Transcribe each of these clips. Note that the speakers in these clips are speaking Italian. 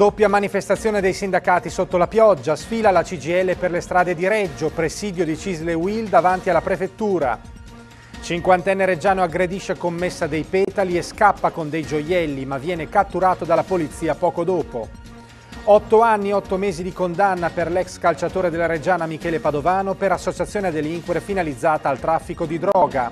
Doppia manifestazione dei sindacati sotto la pioggia, sfila la CGL per le strade di Reggio, presidio di Cisle Will davanti alla prefettura. Cinquantenne Reggiano aggredisce commessa dei petali e scappa con dei gioielli ma viene catturato dalla polizia poco dopo. Otto anni e otto mesi di condanna per l'ex calciatore della Reggiana Michele Padovano per associazione a delinquere finalizzata al traffico di droga.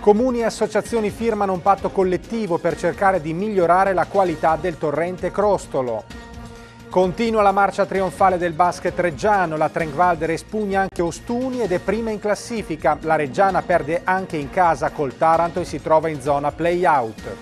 Comuni e associazioni firmano un patto collettivo per cercare di migliorare la qualità del torrente Crostolo. Continua la marcia trionfale del basket reggiano, la Trenkwalder respugna anche Ostuni ed è prima in classifica. La Reggiana perde anche in casa col Taranto e si trova in zona play-out.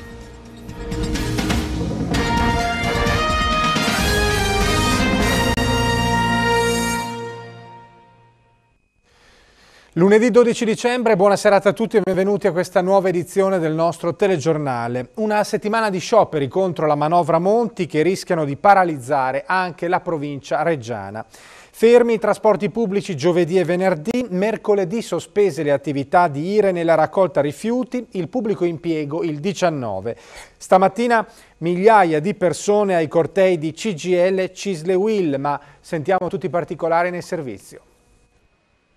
Lunedì 12 dicembre, buona serata a tutti e benvenuti a questa nuova edizione del nostro telegiornale. Una settimana di scioperi contro la manovra Monti che rischiano di paralizzare anche la provincia reggiana. Fermi i trasporti pubblici giovedì e venerdì, mercoledì sospese le attività di IRE nella raccolta rifiuti, il pubblico impiego il 19. Stamattina migliaia di persone ai cortei di CGL Cisle Will, ma sentiamo tutti i particolari nel servizio.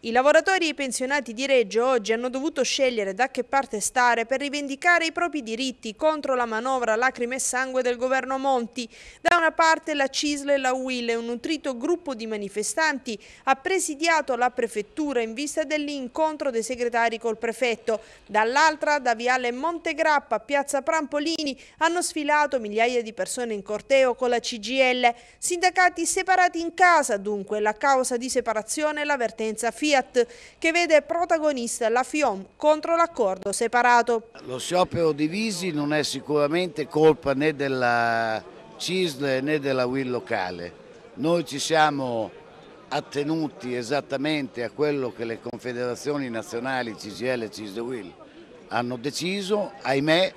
I lavoratori e i pensionati di Reggio oggi hanno dovuto scegliere da che parte stare per rivendicare i propri diritti contro la manovra lacrime e sangue del governo Monti. Da una parte la CISL e la UIL un nutrito gruppo di manifestanti ha presidiato la prefettura in vista dell'incontro dei segretari col prefetto. Dall'altra da Viale Montegrappa a Piazza Prampolini hanno sfilato migliaia di persone in corteo con la CGL. Sindacati separati in casa dunque, la causa di separazione e l'avvertenza firma Fiat, che vede protagonista la FIOM contro l'accordo separato. Lo sciopero di Visi non è sicuramente colpa né della CISL né della WIL locale. Noi ci siamo attenuti esattamente a quello che le confederazioni nazionali CGL e CISL e WIL hanno deciso, ahimè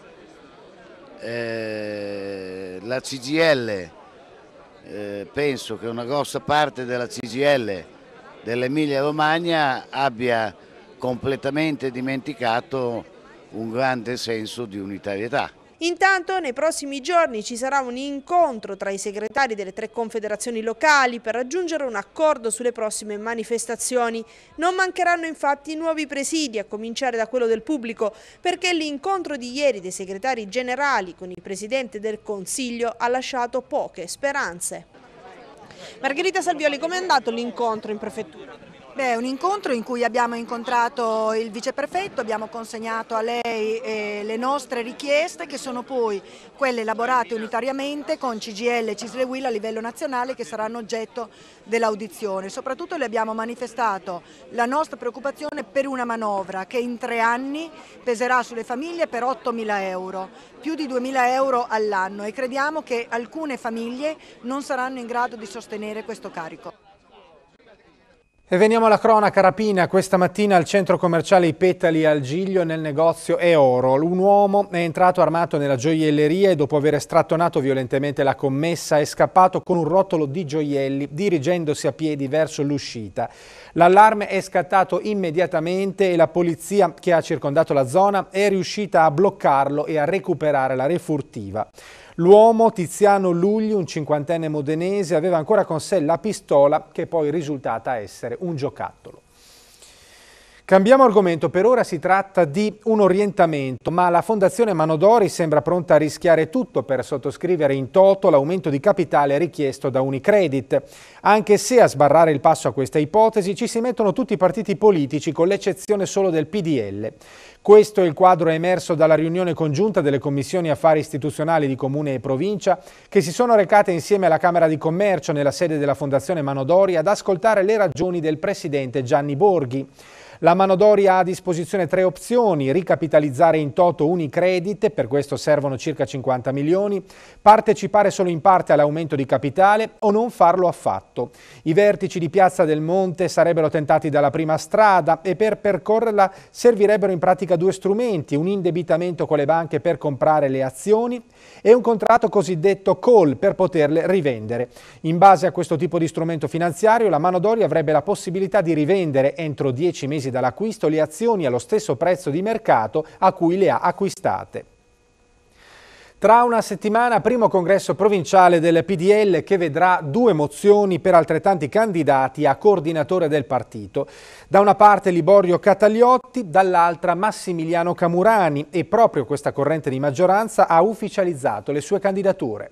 eh, la CGL, eh, penso che una grossa parte della CGL dell'Emilia Romagna abbia completamente dimenticato un grande senso di unitarietà. Intanto nei prossimi giorni ci sarà un incontro tra i segretari delle tre confederazioni locali per raggiungere un accordo sulle prossime manifestazioni. Non mancheranno infatti nuovi presidi, a cominciare da quello del pubblico, perché l'incontro di ieri dei segretari generali con il Presidente del Consiglio ha lasciato poche speranze. Margherita Salvioli, com'è andato l'incontro in prefettura? Beh, un incontro in cui abbiamo incontrato il viceprefetto, abbiamo consegnato a lei eh, le nostre richieste che sono poi quelle elaborate unitariamente con CGL e Cisle Will a livello nazionale che saranno oggetto dell'audizione. Soprattutto le abbiamo manifestato la nostra preoccupazione per una manovra che in tre anni peserà sulle famiglie per 8 mila euro, più di 2 mila euro all'anno e crediamo che alcune famiglie non saranno in grado di sostenere questo carico. E veniamo alla cronaca rapina. Questa mattina al centro commerciale I Petali al Giglio nel negozio E Oro. Un uomo è entrato armato nella gioielleria e dopo aver strattonato violentemente la commessa è scappato con un rotolo di gioielli dirigendosi a piedi verso l'uscita. L'allarme è scattato immediatamente e la polizia che ha circondato la zona è riuscita a bloccarlo e a recuperare la refurtiva. L'uomo Tiziano Lugli, un cinquantenne modenese, aveva ancora con sé la pistola che poi è risultata essere un giocattolo. Cambiamo argomento, per ora si tratta di un orientamento, ma la Fondazione Manodori sembra pronta a rischiare tutto per sottoscrivere in toto l'aumento di capitale richiesto da Unicredit, anche se a sbarrare il passo a questa ipotesi ci si mettono tutti i partiti politici con l'eccezione solo del PDL. Questo è il quadro emerso dalla riunione congiunta delle commissioni affari istituzionali di Comune e Provincia che si sono recate insieme alla Camera di Commercio nella sede della Fondazione Manodori ad ascoltare le ragioni del presidente Gianni Borghi. La Manodoria ha a disposizione tre opzioni, ricapitalizzare in toto Unicredit, per questo servono circa 50 milioni, partecipare solo in parte all'aumento di capitale o non farlo affatto. I vertici di Piazza del Monte sarebbero tentati dalla prima strada e per percorrerla servirebbero in pratica due strumenti, un indebitamento con le banche per comprare le azioni e un contratto cosiddetto call per poterle rivendere. In base a questo tipo di strumento finanziario la Manodori avrebbe la possibilità di rivendere entro 10 mesi mesi dall'acquisto le azioni allo stesso prezzo di mercato a cui le ha acquistate. Tra una settimana, primo congresso provinciale del PDL che vedrà due mozioni per altrettanti candidati a coordinatore del partito. Da una parte Liborio Catagliotti, dall'altra Massimiliano Camurani e proprio questa corrente di maggioranza ha ufficializzato le sue candidature.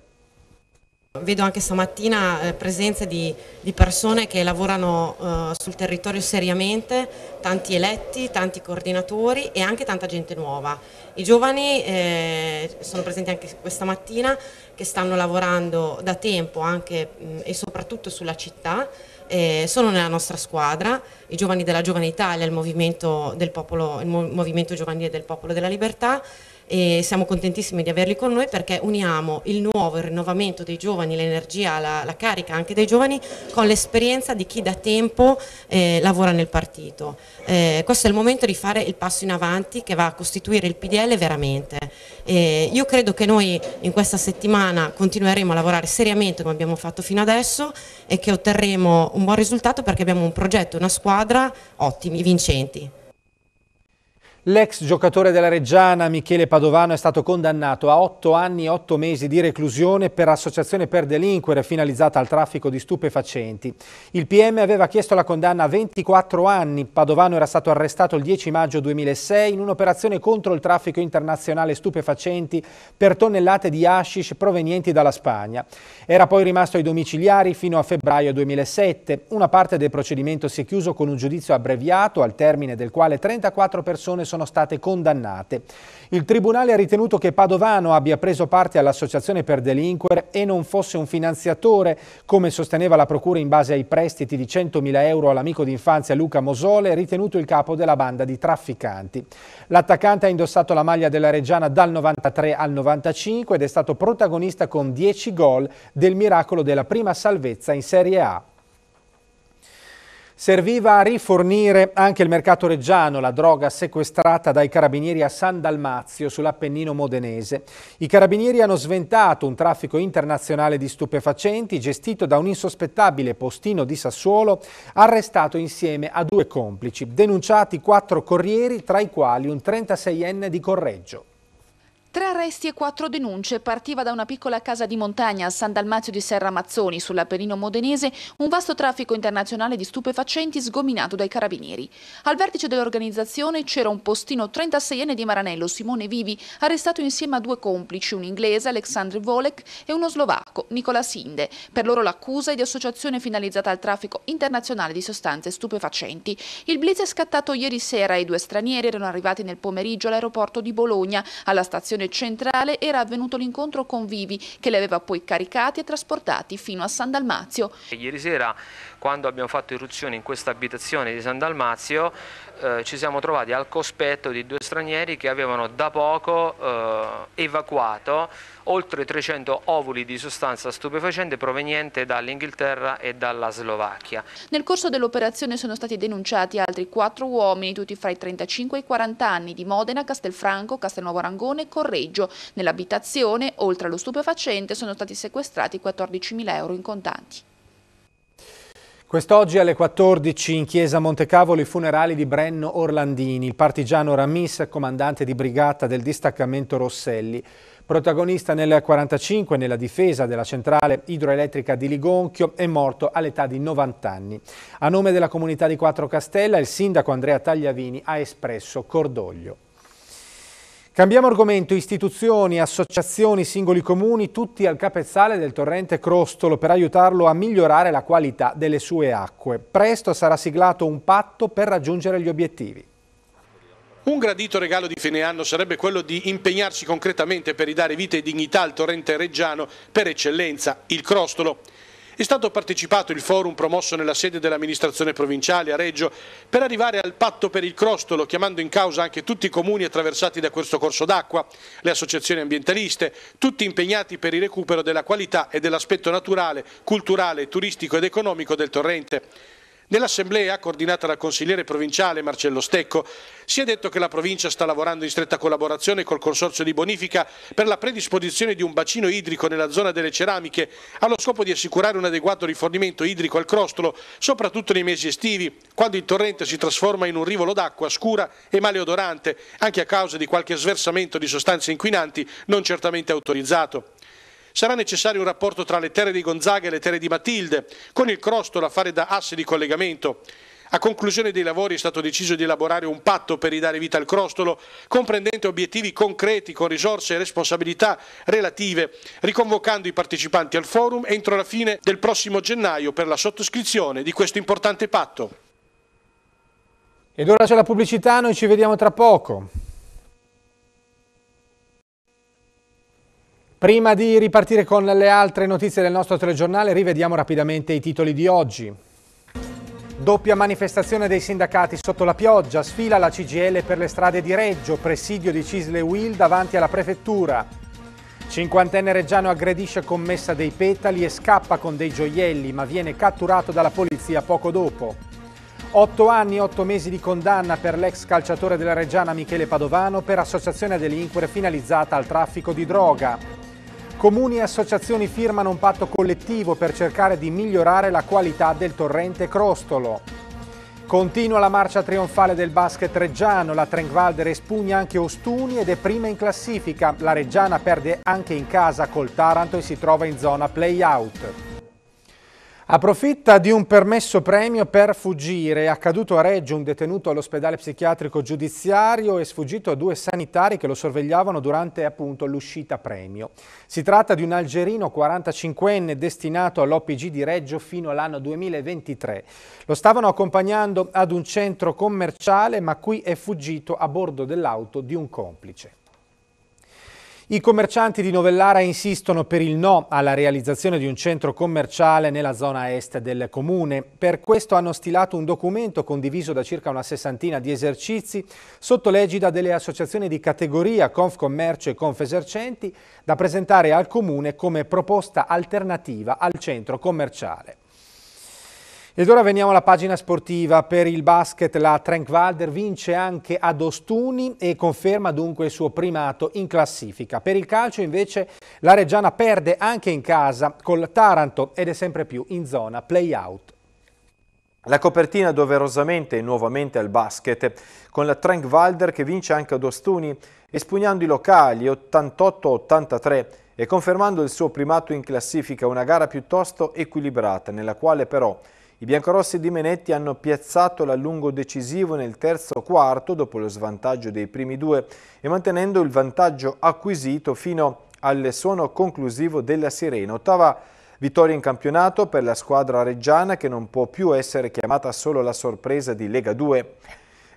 Vedo anche stamattina eh, presenze di, di, persone che lavorano eh, sul territorio seriamente, tanti eletti, tanti coordinatori e anche tanta gente nuova. I giovani eh, sono presenti anche questa mattina che stanno lavorando da tempo anche mh, e soprattutto sulla città, eh, sono nella nostra squadra, i giovani della Giovane Italia, il movimento, del popolo, il movimento giovanile del Popolo della Libertà e siamo contentissimi di averli con noi perché uniamo il nuovo, il rinnovamento dei giovani, l'energia, la, la, carica anche dei giovani con l'esperienza di chi da tempo eh, lavora nel partito. Eh, questo è il momento di fare il passo in avanti che va a costituire il PDL veramente. Eh, io credo che noi in questa settimana continueremo a lavorare seriamente come abbiamo fatto fino adesso e che otterremo un buon risultato perché abbiamo un progetto, una squadra ottimi, vincenti. L'ex giocatore della Reggiana Michele Padovano è stato condannato a 8 anni e 8 mesi di reclusione per associazione per delinquere finalizzata al traffico di stupefacenti. Il PM aveva chiesto la condanna a 24 anni. Padovano era stato arrestato il 10 maggio 2006 in un'operazione contro il traffico internazionale stupefacenti per tonnellate di hashish provenienti dalla Spagna. Era poi rimasto ai domiciliari fino a febbraio 2007. Una parte del procedimento si è chiuso con un giudizio abbreviato al termine del quale 34 persone sono sono state condannate. Il Tribunale ha ritenuto che Padovano abbia preso parte all'associazione per delinquere e non fosse un finanziatore, come sosteneva la Procura in base ai prestiti di 100.000 euro all'amico d'infanzia Luca Mosole, ritenuto il capo della banda di trafficanti. L'attaccante ha indossato la maglia della Reggiana dal 93 al 95 ed è stato protagonista con 10 gol del miracolo della prima salvezza in Serie A. Serviva a rifornire anche il mercato reggiano la droga sequestrata dai carabinieri a San Dalmazio sull'Appennino modenese. I carabinieri hanno sventato un traffico internazionale di stupefacenti gestito da un insospettabile postino di Sassuolo arrestato insieme a due complici, denunciati quattro corrieri tra i quali un 36enne di Correggio. Tre arresti e quattro denunce. Partiva da una piccola casa di montagna a San Dalmazio di Serra Mazzoni, sull'Appennino modenese, un vasto traffico internazionale di stupefacenti sgominato dai carabinieri. Al vertice dell'organizzazione c'era un postino 36enne di Maranello, Simone Vivi, arrestato insieme a due complici, un inglese, Alexandre Volek, e uno slovacco, Nicola Sinde. Per loro l'accusa è di associazione finalizzata al traffico internazionale di sostanze stupefacenti. Il blitz è scattato ieri sera e i due stranieri erano arrivati nel pomeriggio all'aeroporto di Bologna, alla stazione stazione centrale era avvenuto l'incontro con Vivi, che li aveva poi caricati e trasportati fino a San Dalmazio. Ieri sera quando abbiamo fatto irruzione in questa abitazione di San Dalmazio eh, ci siamo trovati al cospetto di due stranieri che avevano da poco eh, evacuato oltre 300 ovuli di sostanza stupefacente proveniente dall'Inghilterra e dalla Slovacchia. Nel corso dell'operazione sono stati denunciati altri quattro uomini, tutti fra i 35 e i 40 anni, di Modena, Castelfranco, Castelnuovo Arangone e Correggio. Nell'abitazione, oltre allo stupefacente, sono stati sequestrati 14.000 euro in contanti. Quest'oggi alle 14 in chiesa Montecavolo i funerali di Brenno Orlandini, il partigiano Ramis, comandante di brigata del distaccamento Rosselli. Protagonista nel 1945 nella difesa della centrale idroelettrica di Ligonchio, è morto all'età di 90 anni. A nome della comunità di Quattro Castella, il sindaco Andrea Tagliavini ha espresso cordoglio. Cambiamo argomento, istituzioni, associazioni, singoli comuni, tutti al capezzale del torrente Crostolo per aiutarlo a migliorare la qualità delle sue acque. Presto sarà siglato un patto per raggiungere gli obiettivi. Un gradito regalo di fine anno sarebbe quello di impegnarsi concretamente per ridare vita e dignità al torrente reggiano per eccellenza, il Crostolo. È stato partecipato il forum promosso nella sede dell'amministrazione provinciale a Reggio per arrivare al patto per il crostolo, chiamando in causa anche tutti i comuni attraversati da questo corso d'acqua, le associazioni ambientaliste, tutti impegnati per il recupero della qualità e dell'aspetto naturale, culturale, turistico ed economico del torrente. Nell'assemblea, coordinata dal consigliere provinciale Marcello Stecco, si è detto che la provincia sta lavorando in stretta collaborazione col Consorzio di Bonifica per la predisposizione di un bacino idrico nella zona delle ceramiche, allo scopo di assicurare un adeguato rifornimento idrico al crostolo, soprattutto nei mesi estivi, quando il torrente si trasforma in un rivolo d'acqua scura e maleodorante, anche a causa di qualche sversamento di sostanze inquinanti non certamente autorizzato. Sarà necessario un rapporto tra le terre di Gonzaga e le terre di Matilde, con il Crostolo a fare da asse di collegamento. A conclusione dei lavori è stato deciso di elaborare un patto per ridare vita al crostolo, comprendente obiettivi concreti con risorse e responsabilità relative, riconvocando i partecipanti al forum entro la fine del prossimo gennaio per la sottoscrizione di questo importante patto. Ed ora c'è la pubblicità, noi ci vediamo tra poco. Prima di ripartire con le altre notizie del nostro telegiornale, rivediamo rapidamente i titoli di oggi. Doppia manifestazione dei sindacati sotto la pioggia, sfila la CGL per le strade di Reggio, presidio di Cisle Will davanti alla prefettura. Cinquantenne Reggiano aggredisce commessa dei petali e scappa con dei gioielli, ma viene catturato dalla polizia poco dopo. Otto anni e otto mesi di condanna per l'ex calciatore della Reggiana Michele Padovano per associazione a delinquere finalizzata al traffico di droga. Comuni e associazioni firmano un patto collettivo per cercare di migliorare la qualità del torrente Crostolo. Continua la marcia trionfale del basket reggiano, la Trenkwalde espugna anche Ostuni ed è prima in classifica. La Reggiana perde anche in casa col Taranto e si trova in zona play-out. Approfitta di un permesso premio per fuggire. È accaduto a Reggio un detenuto all'ospedale psichiatrico giudiziario e sfuggito a due sanitari che lo sorvegliavano durante appunto l'uscita premio. Si tratta di un algerino 45enne destinato all'OPG di Reggio fino all'anno 2023. Lo stavano accompagnando ad un centro commerciale ma qui è fuggito a bordo dell'auto di un complice. I commercianti di Novellara insistono per il no alla realizzazione di un centro commerciale nella zona est del comune. Per questo hanno stilato un documento condiviso da circa una sessantina di esercizi sotto l'egida delle associazioni di categoria Confcommercio e Confesercenti da presentare al comune come proposta alternativa al centro commerciale. Ed ora veniamo alla pagina sportiva. Per il basket la Walder vince anche ad Ostuni e conferma dunque il suo primato in classifica. Per il calcio invece la Reggiana perde anche in casa col Taranto ed è sempre più in zona play-out. La copertina doverosamente e nuovamente al basket, con la Walder che vince anche ad Ostuni, espugnando i locali 88-83 e confermando il suo primato in classifica, una gara piuttosto equilibrata, nella quale però i biancorossi di Menetti hanno piazzato l'allungo decisivo nel terzo quarto dopo lo svantaggio dei primi due e mantenendo il vantaggio acquisito fino al suono conclusivo della sirena. Ottava vittoria in campionato per la squadra reggiana che non può più essere chiamata solo la sorpresa di Lega 2.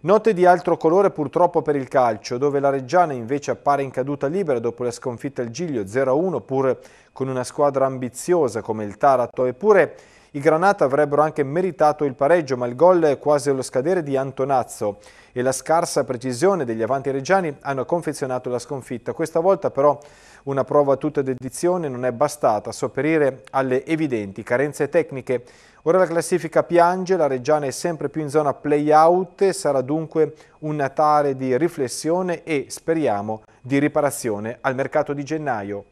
Note di altro colore purtroppo per il calcio, dove la Reggiana invece appare in caduta libera dopo la sconfitta al Giglio 0-1, pur con una squadra ambiziosa come il Taranto, eppure i Granata avrebbero anche meritato il pareggio, ma il gol è quasi allo scadere di Antonazzo e la scarsa precisione degli avanti reggiani hanno confezionato la sconfitta. Questa volta però una prova tutta dedizione non è bastata a sopperire alle evidenti carenze tecniche. Ora la classifica piange, la Reggiana è sempre più in zona play-out, sarà dunque un Natale di riflessione e, speriamo, di riparazione al mercato di gennaio.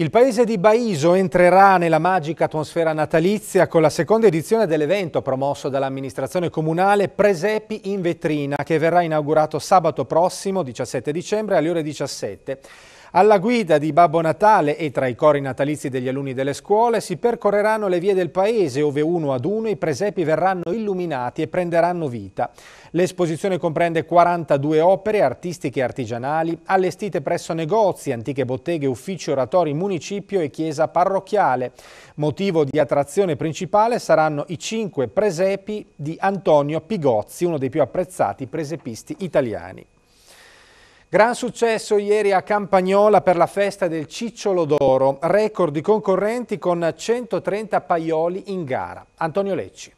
Il paese di Baiso entrerà nella magica atmosfera natalizia con la seconda edizione dell'evento promosso dall'amministrazione comunale Presepi in vetrina che verrà inaugurato sabato prossimo 17 dicembre alle ore 17 alla guida di Babbo Natale e tra i cori natalizi degli alunni delle scuole si percorreranno le vie del paese dove uno ad uno i presepi verranno illuminati e prenderanno vita. L'esposizione comprende 42 opere artistiche e artigianali allestite presso negozi, antiche botteghe, uffici, oratori, municipio e chiesa parrocchiale. Motivo di attrazione principale saranno i cinque presepi di Antonio Pigozzi, uno dei più apprezzati presepisti italiani. Gran successo ieri a Campagnola per la festa del Cicciolo d'Oro, record di concorrenti con 130 paioli in gara. Antonio Lecci.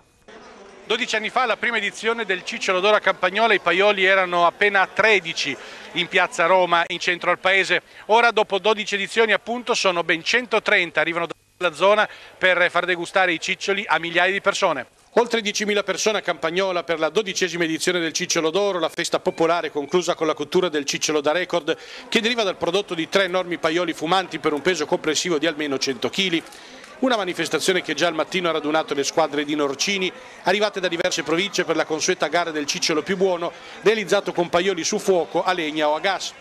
12 anni fa alla prima edizione del Cicciolo d'Oro a Campagnola i paioli erano appena 13 in piazza Roma, in centro al paese. Ora dopo 12 edizioni appunto sono ben 130, arrivano dalla zona per far degustare i ciccioli a migliaia di persone. Oltre 10.000 persone a Campagnola per la dodicesima edizione del Cicciolo d'Oro, la festa popolare conclusa con la cottura del Cicciolo da record che deriva dal prodotto di tre enormi paioli fumanti per un peso complessivo di almeno 100 kg. Una manifestazione che già al mattino ha radunato le squadre di Norcini, arrivate da diverse province per la consueta gara del cicciolo più buono, realizzato con paioli su fuoco, a legna o a gas.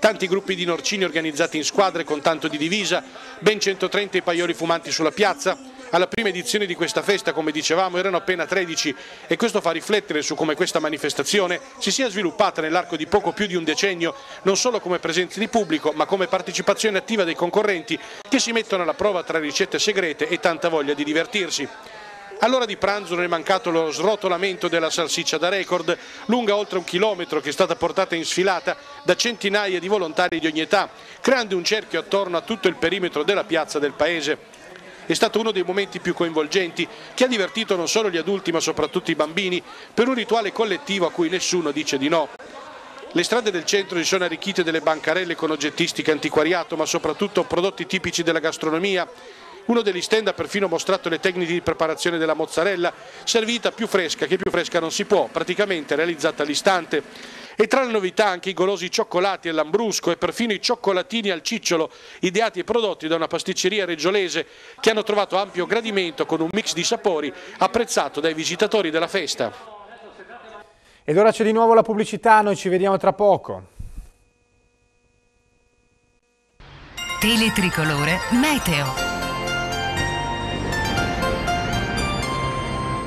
Tanti gruppi di Norcini organizzati in squadre con tanto di divisa, ben 130 i paioli fumanti sulla piazza, alla prima edizione di questa festa, come dicevamo, erano appena 13 e questo fa riflettere su come questa manifestazione si sia sviluppata nell'arco di poco più di un decennio, non solo come presenza di pubblico, ma come partecipazione attiva dei concorrenti che si mettono alla prova tra ricette segrete e tanta voglia di divertirsi. All'ora di pranzo non è mancato lo srotolamento della salsiccia da record, lunga oltre un chilometro che è stata portata in sfilata da centinaia di volontari di ogni età, creando un cerchio attorno a tutto il perimetro della piazza del paese è stato uno dei momenti più coinvolgenti che ha divertito non solo gli adulti ma soprattutto i bambini per un rituale collettivo a cui nessuno dice di no. Le strade del centro si sono arricchite delle bancarelle con oggettistica antiquariato ma soprattutto prodotti tipici della gastronomia uno degli stand ha perfino mostrato le tecniche di preparazione della mozzarella, servita più fresca che più fresca non si può, praticamente realizzata all'istante. E tra le novità anche i golosi cioccolati lambrusco e perfino i cioccolatini al cicciolo, ideati e prodotti da una pasticceria reggiolese che hanno trovato ampio gradimento con un mix di sapori apprezzato dai visitatori della festa. Ed ora c'è di nuovo la pubblicità, noi ci vediamo tra poco. Teletricolore Meteo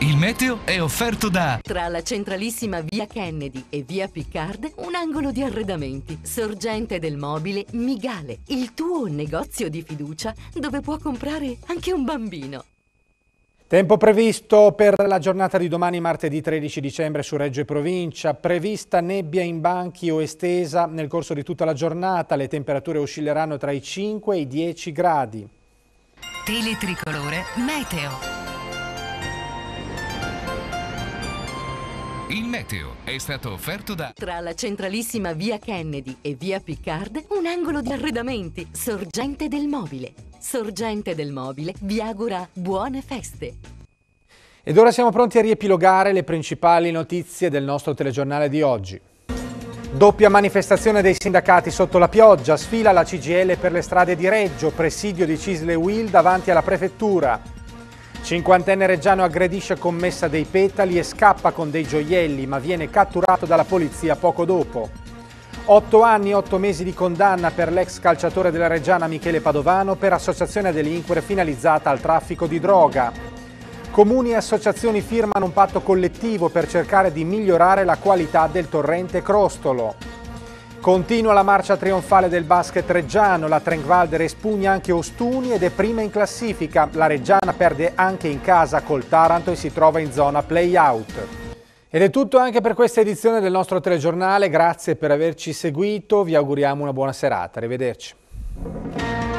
Il meteo è offerto da Tra la centralissima via Kennedy e via Piccard un angolo di arredamenti Sorgente del mobile Migale Il tuo negozio di fiducia dove può comprare anche un bambino Tempo previsto per la giornata di domani martedì 13 dicembre su Reggio e Provincia, prevista nebbia in banchi o estesa nel corso di tutta la giornata, le temperature oscilleranno tra i 5 e i 10 gradi. Teletricolore Meteo Il meteo è stato offerto da... Tra la centralissima via Kennedy e via Piccard, un angolo di arredamenti, Sorgente del Mobile. Sorgente del Mobile vi augura buone feste. Ed ora siamo pronti a riepilogare le principali notizie del nostro telegiornale di oggi. Doppia manifestazione dei sindacati sotto la pioggia, sfila la CGL per le strade di Reggio, presidio di Cisle Will davanti alla prefettura. Cinquantenne Reggiano aggredisce commessa dei petali e scappa con dei gioielli ma viene catturato dalla polizia poco dopo. Otto anni e otto mesi di condanna per l'ex calciatore della Reggiana Michele Padovano per associazione a delinquere finalizzata al traffico di droga. Comuni e associazioni firmano un patto collettivo per cercare di migliorare la qualità del torrente Crostolo. Continua la marcia trionfale del basket reggiano, la Trengvalder espugna anche Ostuni ed è prima in classifica. La Reggiana perde anche in casa col Taranto e si trova in zona play-out. Ed è tutto anche per questa edizione del nostro telegiornale, grazie per averci seguito, vi auguriamo una buona serata, arrivederci.